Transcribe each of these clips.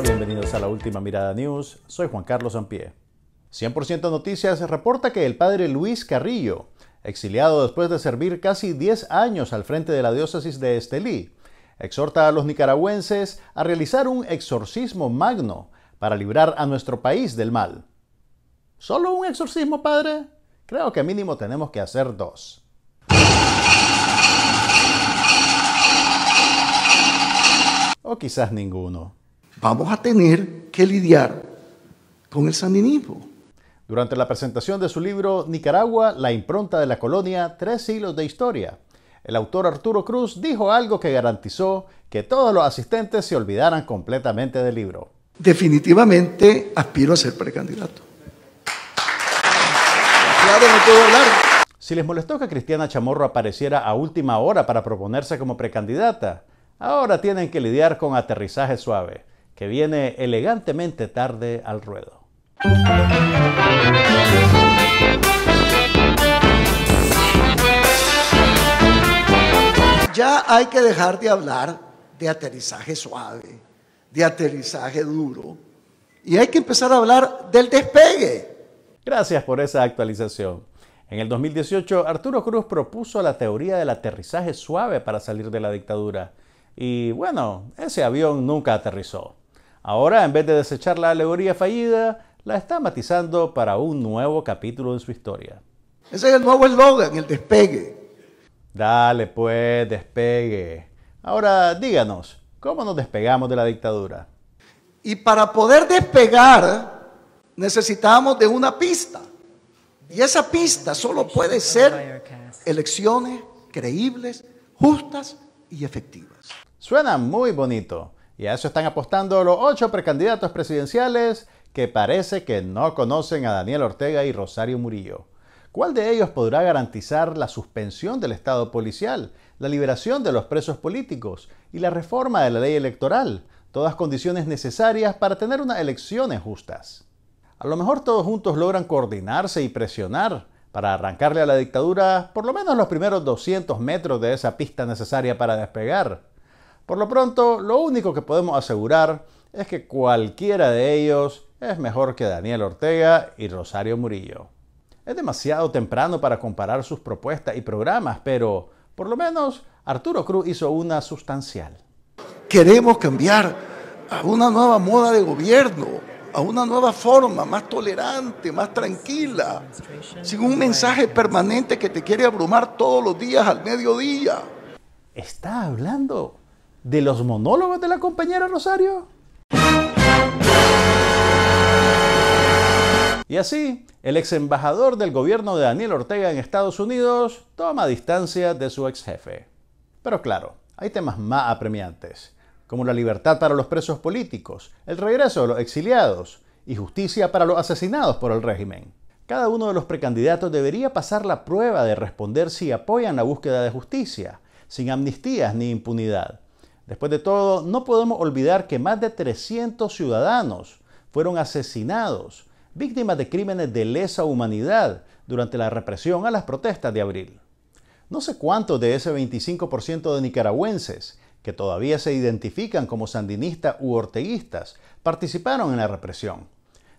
bienvenidos a la última mirada news. Soy Juan Carlos Ampie. 100% Noticias reporta que el padre Luis Carrillo, exiliado después de servir casi 10 años al frente de la diócesis de Estelí, exhorta a los nicaragüenses a realizar un exorcismo magno para librar a nuestro país del mal. ¿Solo un exorcismo, padre? Creo que mínimo tenemos que hacer dos. O quizás ninguno vamos a tener que lidiar con el sandinismo. Durante la presentación de su libro Nicaragua, la impronta de la colonia, tres siglos de historia, el autor Arturo Cruz dijo algo que garantizó que todos los asistentes se olvidaran completamente del libro. Definitivamente aspiro a ser precandidato. Si les molestó que Cristiana Chamorro apareciera a última hora para proponerse como precandidata, ahora tienen que lidiar con aterrizaje suave que viene elegantemente tarde al ruedo. Ya hay que dejar de hablar de aterrizaje suave, de aterrizaje duro, y hay que empezar a hablar del despegue. Gracias por esa actualización. En el 2018, Arturo Cruz propuso la teoría del aterrizaje suave para salir de la dictadura. Y bueno, ese avión nunca aterrizó. Ahora, en vez de desechar la alegoría fallida, la está matizando para un nuevo capítulo en su historia. Ese es el nuevo eslogan, el despegue. Dale pues, despegue. Ahora díganos, ¿cómo nos despegamos de la dictadura? Y para poder despegar, necesitamos de una pista. Y esa pista solo puede ser elecciones creíbles, justas y efectivas. Suena muy bonito, y a eso están apostando los ocho precandidatos presidenciales que parece que no conocen a Daniel Ortega y Rosario Murillo. ¿Cuál de ellos podrá garantizar la suspensión del Estado policial, la liberación de los presos políticos y la reforma de la ley electoral? Todas condiciones necesarias para tener unas elecciones justas. A lo mejor todos juntos logran coordinarse y presionar para arrancarle a la dictadura por lo menos los primeros 200 metros de esa pista necesaria para despegar. Por lo pronto, lo único que podemos asegurar es que cualquiera de ellos es mejor que Daniel Ortega y Rosario Murillo. Es demasiado temprano para comparar sus propuestas y programas, pero por lo menos Arturo Cruz hizo una sustancial. Queremos cambiar a una nueva moda de gobierno, a una nueva forma más tolerante, más tranquila, sin un mensaje permanente que te quiere abrumar todos los días al mediodía. Está hablando de los monólogos de la compañera Rosario? Y así, el ex embajador del gobierno de Daniel Ortega en Estados Unidos toma distancia de su ex jefe. Pero claro, hay temas más apremiantes, como la libertad para los presos políticos, el regreso de los exiliados y justicia para los asesinados por el régimen. Cada uno de los precandidatos debería pasar la prueba de responder si apoyan la búsqueda de justicia, sin amnistías ni impunidad. Después de todo, no podemos olvidar que más de 300 ciudadanos fueron asesinados, víctimas de crímenes de lesa humanidad durante la represión a las protestas de abril. No sé cuántos de ese 25% de nicaragüenses que todavía se identifican como sandinistas u orteguistas participaron en la represión.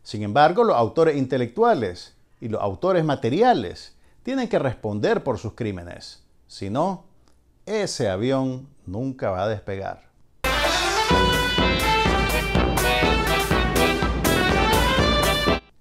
Sin embargo, los autores intelectuales y los autores materiales tienen que responder por sus crímenes. Si no, ese avión nunca va a despegar.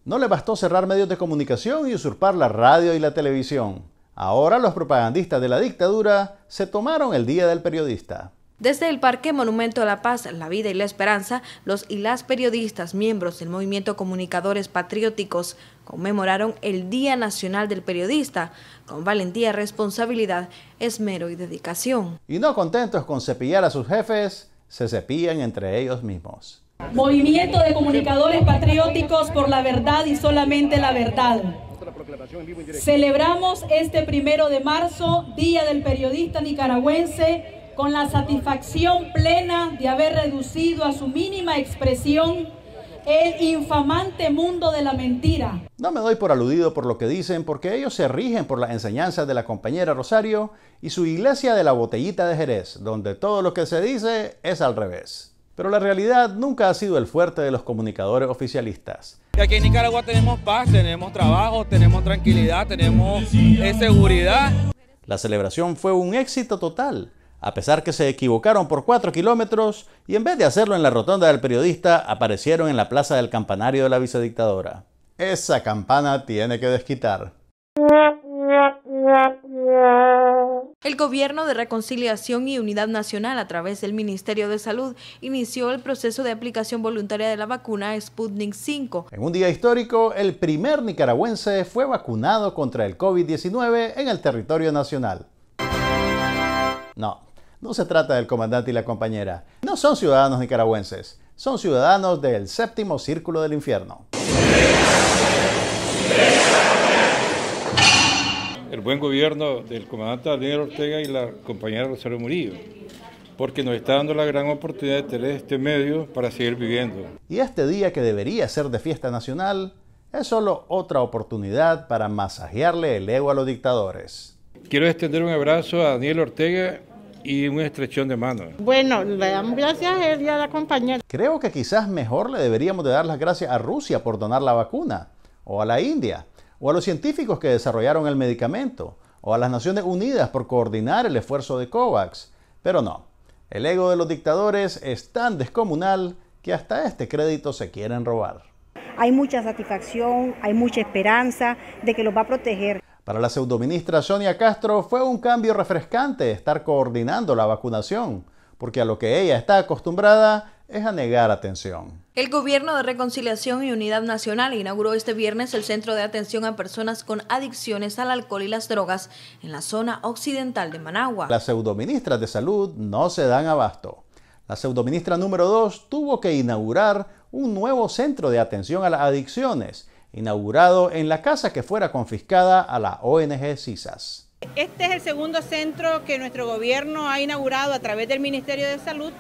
No le bastó cerrar medios de comunicación y usurpar la radio y la televisión. Ahora los propagandistas de la dictadura se tomaron el Día del Periodista. Desde el Parque Monumento a la Paz, la Vida y la Esperanza, los y las periodistas, miembros del movimiento Comunicadores Patrióticos, conmemoraron el Día Nacional del Periodista, con valentía, responsabilidad, esmero y dedicación. Y no contentos con cepillar a sus jefes, se cepillan entre ellos mismos. Movimiento de Comunicadores Patrióticos por la verdad y solamente la verdad. Celebramos este primero de marzo, Día del Periodista Nicaragüense, con la satisfacción plena de haber reducido a su mínima expresión el infamante mundo de la mentira. No me doy por aludido por lo que dicen, porque ellos se rigen por las enseñanzas de la compañera Rosario y su iglesia de la botellita de Jerez, donde todo lo que se dice es al revés. Pero la realidad nunca ha sido el fuerte de los comunicadores oficialistas. Aquí en Nicaragua tenemos paz, tenemos trabajo, tenemos tranquilidad, tenemos eh, seguridad. La celebración fue un éxito total a pesar que se equivocaron por 4 kilómetros y en vez de hacerlo en la rotonda del periodista, aparecieron en la plaza del campanario de la vicedictadora. Esa campana tiene que desquitar. El Gobierno de Reconciliación y Unidad Nacional, a través del Ministerio de Salud, inició el proceso de aplicación voluntaria de la vacuna Sputnik 5. En un día histórico, el primer nicaragüense fue vacunado contra el COVID-19 en el territorio nacional. No, no se trata del comandante y la compañera. No son ciudadanos nicaragüenses. Son ciudadanos del séptimo círculo del infierno. El buen gobierno del comandante Daniel Ortega y la compañera Rosario Murillo porque nos está dando la gran oportunidad de tener este medio para seguir viviendo. Y este día que debería ser de fiesta nacional es solo otra oportunidad para masajearle el ego a los dictadores. Quiero extender un abrazo a Daniel Ortega y un estrechón de manos. Bueno, le damos gracias a él a la compañera. Creo que quizás mejor le deberíamos de dar las gracias a Rusia por donar la vacuna, o a la India, o a los científicos que desarrollaron el medicamento, o a las Naciones Unidas por coordinar el esfuerzo de COVAX. Pero no, el ego de los dictadores es tan descomunal que hasta este crédito se quieren robar. Hay mucha satisfacción, hay mucha esperanza de que los va a proteger. Para la pseudoministra Sonia Castro fue un cambio refrescante estar coordinando la vacunación, porque a lo que ella está acostumbrada es a negar atención. El Gobierno de Reconciliación y Unidad Nacional inauguró este viernes el Centro de Atención a Personas con Adicciones al Alcohol y las Drogas en la zona occidental de Managua. Las pseudoministras de salud no se dan abasto. La pseudoministra número 2 tuvo que inaugurar un nuevo centro de atención a las adicciones inaugurado en la casa que fuera confiscada a la ONG CISAS. Este es el segundo centro que nuestro gobierno ha inaugurado a través del Ministerio de Salud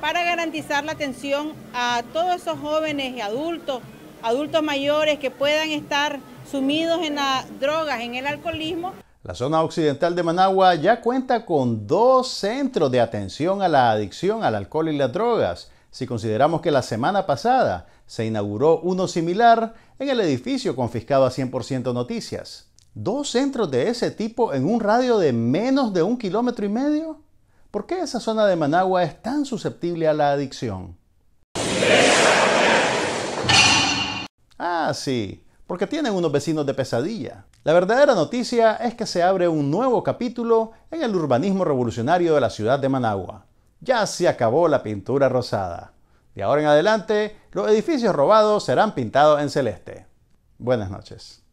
para garantizar la atención a todos esos jóvenes y adultos, adultos mayores que puedan estar sumidos en las drogas, en el alcoholismo. La zona occidental de Managua ya cuenta con dos centros de atención a la adicción al alcohol y las drogas. Si consideramos que la semana pasada se inauguró uno similar en el edificio confiscado a 100% Noticias. ¿Dos centros de ese tipo en un radio de menos de un kilómetro y medio? ¿Por qué esa zona de Managua es tan susceptible a la adicción? Ah, sí, porque tienen unos vecinos de pesadilla. La verdadera noticia es que se abre un nuevo capítulo en el urbanismo revolucionario de la ciudad de Managua. Ya se acabó la pintura rosada. De ahora en adelante, los edificios robados serán pintados en celeste. Buenas noches.